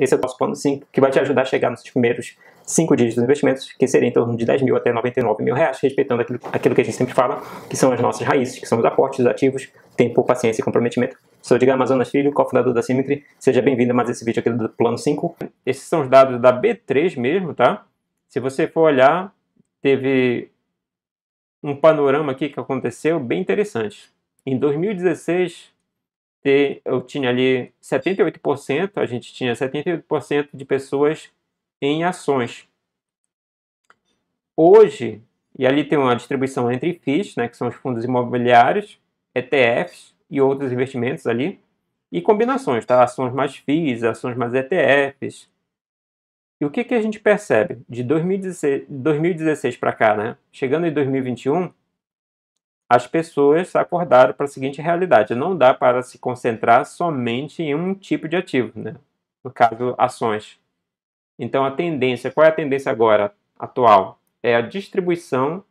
Esse é o nosso plano 5, que vai te ajudar a chegar nos primeiros 5 dígitos dos investimentos, que seria em torno de 10 mil até 99 mil reais, respeitando aquilo, aquilo que a gente sempre fala, que são as nossas raízes, que são os aportes, os ativos, tempo, paciência e comprometimento. Sou Diga Amazonas Filho, cofundador da Symmetry. Seja bem-vindo a mais esse vídeo aqui do Plano 5. Esses são os dados da B3 mesmo, tá? Se você for olhar, teve um panorama aqui que aconteceu bem interessante. Em 2016, ter, eu tinha ali 78%, a gente tinha 78% de pessoas em ações. Hoje, e ali tem uma distribuição entre FIIs, né, que são os fundos imobiliários, ETFs e outros investimentos ali, e combinações, tá? ações mais FIIs, ações mais ETFs. E o que, que a gente percebe? De 2016, 2016 para cá, né? chegando em 2021, as pessoas acordaram para a seguinte realidade: não dá para se concentrar somente em um tipo de ativo, né? no caso, ações. Então, a tendência, qual é a tendência agora, atual? É a distribuição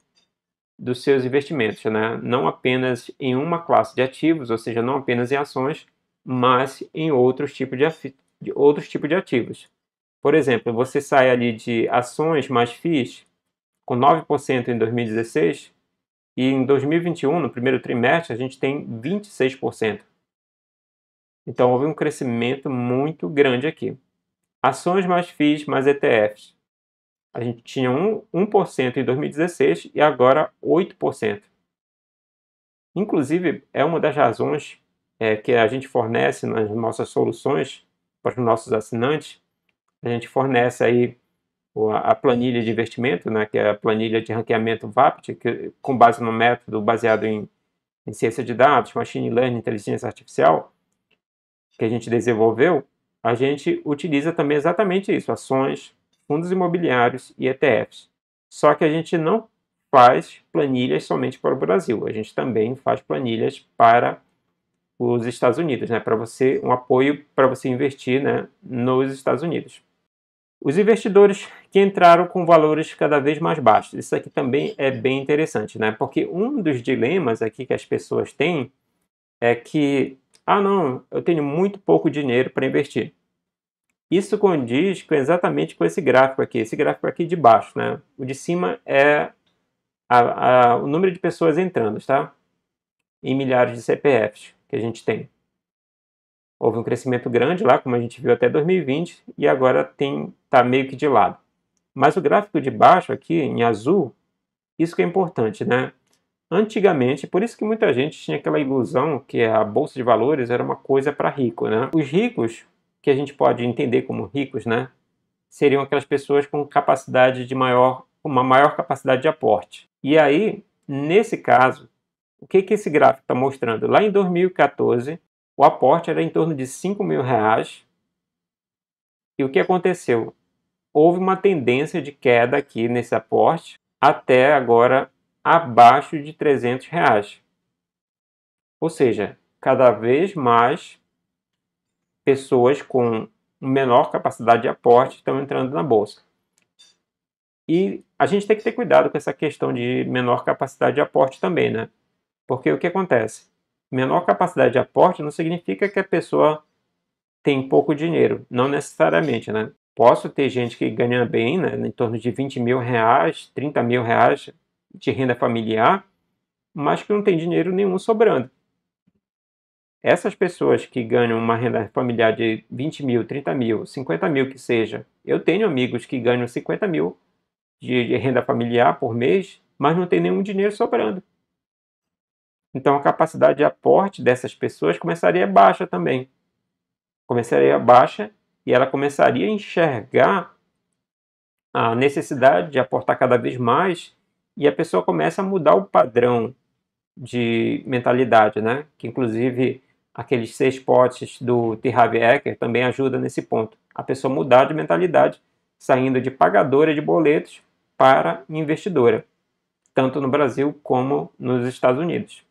dos seus investimentos, né? não apenas em uma classe de ativos, ou seja, não apenas em ações, mas em outros tipos de, de, outros tipos de ativos. Por exemplo, você sai ali de ações mais FIIs com 9% em 2016 e em 2021, no primeiro trimestre, a gente tem 26%. Então houve um crescimento muito grande aqui. Ações mais FIIs mais ETFs. A gente tinha 1%, em 2016 e agora 8%. Inclusive, é uma das razões é, que a gente fornece nas nossas soluções para os nossos assinantes. A gente fornece aí a planilha de investimento, né, que é a planilha de ranqueamento VAPT, que, com base no método baseado em, em ciência de dados, machine learning, inteligência artificial, que a gente desenvolveu, a gente utiliza também exatamente isso, ações, fundos imobiliários e ETFs. Só que a gente não faz planilhas somente para o Brasil, a gente também faz planilhas para os Estados Unidos, né, para você um apoio para você investir, né, nos Estados Unidos. Os investidores que entraram com valores cada vez mais baixos. Isso aqui também é bem interessante, né? Porque um dos dilemas aqui que as pessoas têm é que, ah, não, eu tenho muito pouco dinheiro para investir. Isso condiz exatamente com esse gráfico aqui, esse gráfico aqui de baixo, né? O de cima é a, a, o número de pessoas entrando, tá? Em milhares de CPFs que a gente tem houve um crescimento grande lá, como a gente viu até 2020, e agora tem está meio que de lado. Mas o gráfico de baixo aqui, em azul, isso que é importante, né? Antigamente, por isso que muita gente tinha aquela ilusão que a bolsa de valores era uma coisa para rico, né? Os ricos, que a gente pode entender como ricos, né? Seriam aquelas pessoas com capacidade de maior, uma maior capacidade de aporte. E aí, nesse caso, o que, que esse gráfico está mostrando? Lá em 2014, o aporte era em torno de 5 mil reais. E o que aconteceu? Houve uma tendência de queda aqui nesse aporte até agora abaixo de 300 reais. Ou seja, cada vez mais pessoas com menor capacidade de aporte estão entrando na bolsa. E a gente tem que ter cuidado com essa questão de menor capacidade de aporte também, né? Porque o que acontece? menor capacidade de aporte não significa que a pessoa tem pouco dinheiro, não necessariamente, né? Posso ter gente que ganha bem, né, em torno de 20 mil reais, 30 mil reais de renda familiar, mas que não tem dinheiro nenhum sobrando. Essas pessoas que ganham uma renda familiar de 20 mil, 30 mil, 50 mil que seja, eu tenho amigos que ganham 50 mil de, de renda familiar por mês, mas não tem nenhum dinheiro sobrando. Então a capacidade de aporte dessas pessoas começaria baixa também. Começaria baixa e ela começaria a enxergar a necessidade de aportar cada vez mais e a pessoa começa a mudar o padrão de mentalidade, né? Que inclusive aqueles seis potes do T. Harvey Eker também ajuda nesse ponto. A pessoa mudar de mentalidade, saindo de pagadora de boletos para investidora, tanto no Brasil como nos Estados Unidos.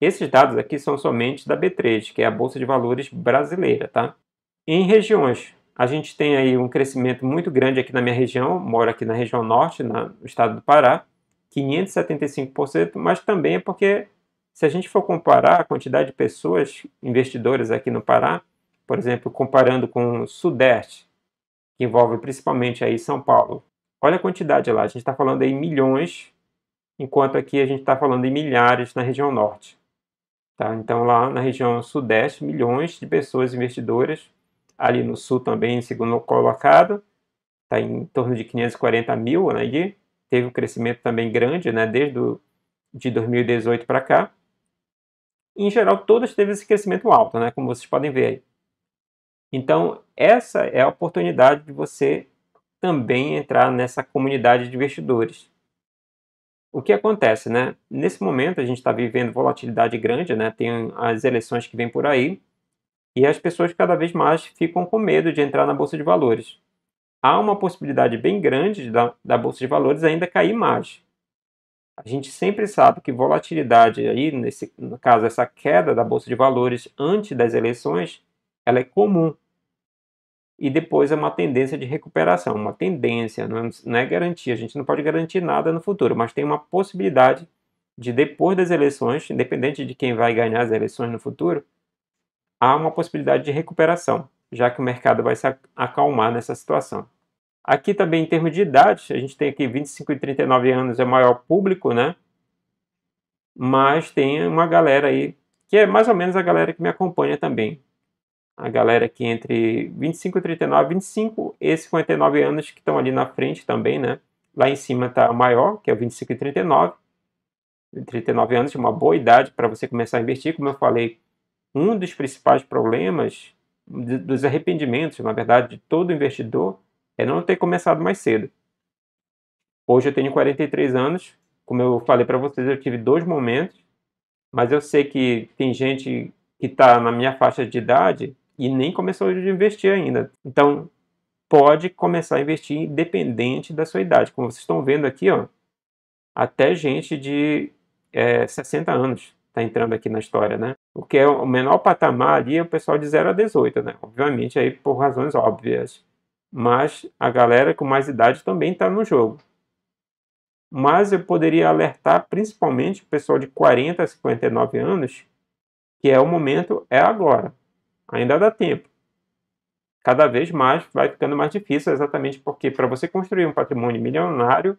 Esses dados aqui são somente da B3, que é a Bolsa de Valores brasileira, tá? Em regiões, a gente tem aí um crescimento muito grande aqui na minha região, moro aqui na região norte, no estado do Pará, 575%, mas também é porque se a gente for comparar a quantidade de pessoas investidoras aqui no Pará, por exemplo, comparando com o Sudeste, que envolve principalmente aí São Paulo, olha a quantidade lá, a gente está falando aí milhões, enquanto aqui a gente está falando em milhares na região Norte. Tá? Então, lá na região sudeste, milhões de pessoas investidoras, ali no sul também, segundo colocado, está em torno de 540 mil, né? teve um crescimento também grande né? desde do, de 2018 para cá. E, em geral, todas teve esse crescimento alto, né? como vocês podem ver aí. Então, essa é a oportunidade de você também entrar nessa comunidade de investidores o que acontece, né? Nesse momento a gente está vivendo volatilidade grande, né? Tem as eleições que vêm por aí e as pessoas cada vez mais ficam com medo de entrar na bolsa de valores. Há uma possibilidade bem grande da, da bolsa de valores ainda cair mais. A gente sempre sabe que volatilidade aí, nesse no caso essa queda da bolsa de valores antes das eleições, ela é comum e depois é uma tendência de recuperação, uma tendência, não é, não é garantia, a gente não pode garantir nada no futuro, mas tem uma possibilidade de depois das eleições, independente de quem vai ganhar as eleições no futuro, há uma possibilidade de recuperação, já que o mercado vai se acalmar nessa situação. Aqui também em termos de idade, a gente tem aqui 25 e 39 anos é o maior público, né? Mas tem uma galera aí que é mais ou menos a galera que me acompanha também a galera que entre 25 e 39, 25 e 59 anos que estão ali na frente também, né? Lá em cima está o maior, que é o 25 e 39. 39 anos é uma boa idade para você começar a investir, como eu falei, um dos principais problemas dos arrependimentos, na verdade, de todo investidor é não ter começado mais cedo. Hoje eu tenho 43 anos, como eu falei para vocês, eu tive dois momentos, mas eu sei que tem gente que está na minha faixa de idade e nem começou a investir ainda. Então, pode começar a investir independente da sua idade. Como vocês estão vendo aqui, ó, até gente de é, 60 anos está entrando aqui na história, né? O que é o menor patamar ali é o pessoal de 0 a 18, né? Obviamente aí por razões óbvias. Mas a galera com mais idade também está no jogo. Mas eu poderia alertar principalmente o pessoal de 40 a 59 anos que é o momento, é agora ainda dá tempo. Cada vez mais vai ficando mais difícil, exatamente porque para você construir um patrimônio milionário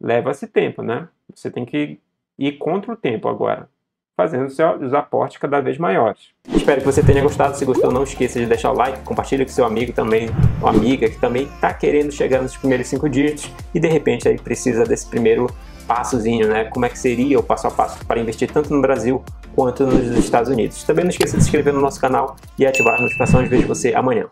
leva-se tempo, né? Você tem que ir contra o tempo agora, fazendo seus aportes cada vez maiores. Espero que você tenha gostado. Se gostou, não esqueça de deixar o like, compartilha com seu amigo também, ou amiga que também está querendo chegar nos primeiros cinco dígitos e de repente aí precisa desse primeiro passozinho, né? Como é que seria o passo a passo para investir tanto no Brasil quanto nos Estados Unidos. Também não esqueça de se inscrever no nosso canal e ativar as notificações. Vejo você amanhã.